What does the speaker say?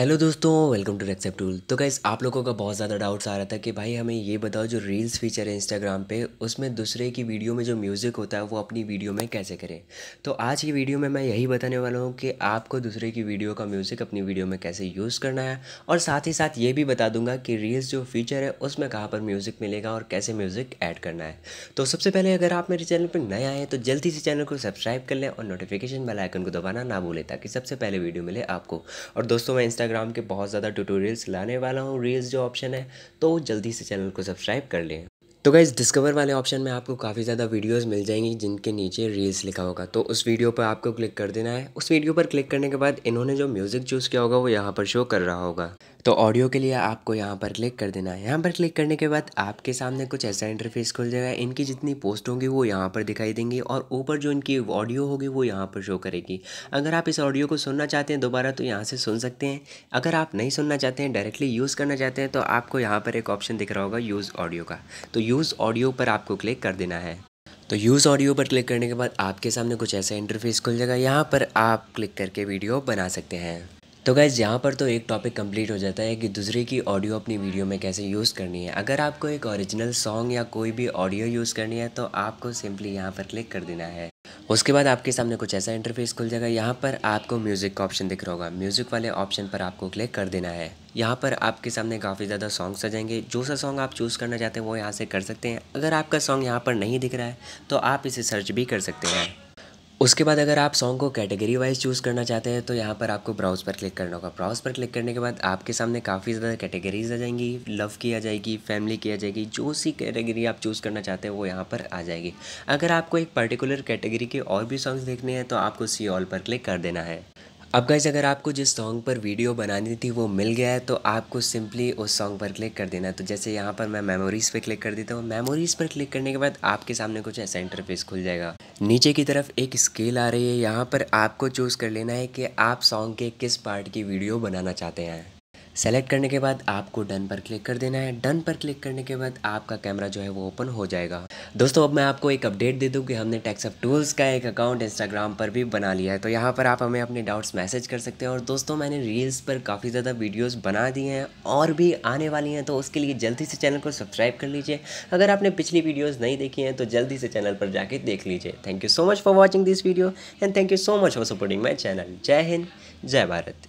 hello दोस्तों welcome to रेक्सेप्ट tool तो गाइस आप लोगों का बहुत ज़्यादा डाउट्स आ रहा था कि भाई हमें ये बताओ जो रील्स फीचर है इंस्टाग्राम पे उसमें दूसरे की वीडियो में जो म्यूज़िक होता है वो अपनी वीडियो में कैसे करें तो आज की वीडियो में मैं यही बताने वाला हूँ कि आपको दूसरे की वीडियो का म्यूज़िक अपनी वीडियो में कैसे यूज़ करना है और साथ ही साथ ये भी बता दूंगा कि रील्स जो फीचर है उसमें कहाँ पर म्यूज़िक मिलेगा और कैसे म्यूज़िक ऐड करना है तो सबसे पहले अगर आप मेरे चैनल पर नए आए तो जल्दी से चैनल को सब्सक्राइब कर लें और नोटिफिकेशन बेलाइकन को दबाना ना भूलें ताकि सबसे पहले वीडियो मिले आपको और दोस्तों मैं इंस्टाग्राम इंस्टाग्राम के बहुत ज़्यादा ट्यूटोरियल्स लाने वाला हूँ रील्स जो ऑप्शन है तो जल्दी से चैनल को सब्सक्राइब कर लें तो गाइज़ डिस्कवर वाले ऑप्शन में आपको काफ़ी ज़्यादा वीडियोस मिल जाएंगी जिनके नीचे रील्स लिखा होगा तो उस वीडियो पर आपको क्लिक कर देना है उस वीडियो पर क्लिक करने के बाद इन्होंने जो म्यूज़िक चूज़ किया होगा वो यहाँ पर शो कर रहा होगा तो ऑडियो के लिए आपको यहाँ पर क्लिक कर देना है यहाँ पर क्लिक करने के बाद आपके सामने कुछ ऐसा इंटरफेस खुल जाएगा इनकी जितनी पोस्ट होंगी वो यहाँ पर दिखाई देंगी और ऊपर जो इनकी ऑडियो होगी वो यहाँ पर शो करेगी अगर आप इस ऑडियो को सुनना चाहते हैं दोबारा तो यहाँ से सुन सकते हैं अगर आप नहीं सुनना चाहते हैं डायरेक्टली यूज़ करना चाहते हैं तो आपको यहाँ पर एक ऑप्शन दिख रहा होगा यूज़ ऑडियो का तो यूज़ ऑडियो पर आपको क्लिक कर देना है तो यूज़ ऑडियो पर क्लिक करने के बाद आपके सामने कुछ ऐसा इंटरफेस खुल जाएगा यहाँ पर आप क्लिक करके वीडियो बना सकते हैं तो गैस यहाँ पर तो एक टॉपिक कंप्लीट हो जाता है कि दूसरे की ऑडियो अपनी वीडियो में कैसे यूज़ करनी है अगर आपको एक ओरिजिनल सॉन्ग या कोई भी ऑडियो यूज़ करनी है तो आपको सिंपली यहाँ पर क्लिक कर देना है उसके बाद आपके सामने कुछ ऐसा इंटरफेस खुल जाएगा यहाँ पर आपको म्यूज़िक का ऑप्शन दिख रहा होगा म्यूज़िक वाले ऑप्शन पर आपको क्लिक कर देना है यहाँ पर आपके सामने काफ़ी ज़्यादा सॉन्ग्स आ जाएंगे जो सा सॉन्ग आप चूज़ करना चाहते हैं वो यहाँ से कर सकते हैं अगर आपका सॉन्ग यहाँ पर नहीं दिख रहा है तो आप इसे सर्च भी कर सकते हैं उसके बाद अगर आप सॉन्ग को कैटेगरी वाइज चूज़ करना चाहते हैं तो यहाँ पर आपको ब्राउज़ पर क्लिक करना होगा ब्राउज़ पर क्लिक करने के बाद आपके सामने काफ़ी ज़्यादा कैटेगरीज आ जाएंगी लव की आ जाएगी फैमिली की आ जाएगी जो सी कैटेगरी आप चूज़ करना चाहते हैं वो यहाँ पर आ जाएगी अगर आपको एक पर्टिकुलर कैटेगरी के और भी सॉन्ग्स देखने हैं तो आपको सी ऑल पर क्लिक कर देना है अब गाइज़ अगर आपको जिस सॉन्ग पर वीडियो बनानी थी वो मिल गया है तो आपको सिंपली उस सॉन्ग पर क्लिक कर देना है तो जैसे यहाँ पर मैं मेमोरीज़ पे क्लिक कर देता हूँ मेमोरीज़ पर क्लिक करने के बाद आपके सामने कुछ ऐसा इंटरफेस खुल जाएगा नीचे की तरफ एक स्केल आ रही है यहाँ पर आपको चूज़ कर लेना है कि आप सॉन्ग के किस पार्ट की वीडियो बनाना चाहते हैं सेलेक्ट करने के बाद आपको डन पर क्लिक कर देना है डन पर क्लिक करने के बाद आपका कैमरा जो है वो ओपन हो जाएगा दोस्तों अब मैं आपको एक अपडेट दे दूँ कि हमने टैक्स ऑफ टूल्स का एक अकाउंट इंस्टाग्राम पर भी बना लिया है तो यहाँ पर आप हमें अपने डाउट्स मैसेज कर सकते हैं और दोस्तों मैंने रील्स पर काफ़ी ज़्यादा वीडियोज़ बना दी हैं और भी आने वाली हैं तो उसके लिए जल्दी से चैनल को सब्सक्राइब कर लीजिए अगर आपने पिछली वीडियोज़ नहीं देखी हैं तो जल्दी से चैनल पर जाके देख लीजिए thank you so much for watching this video and thank you so much for supporting my channel जय हिंद जय भारत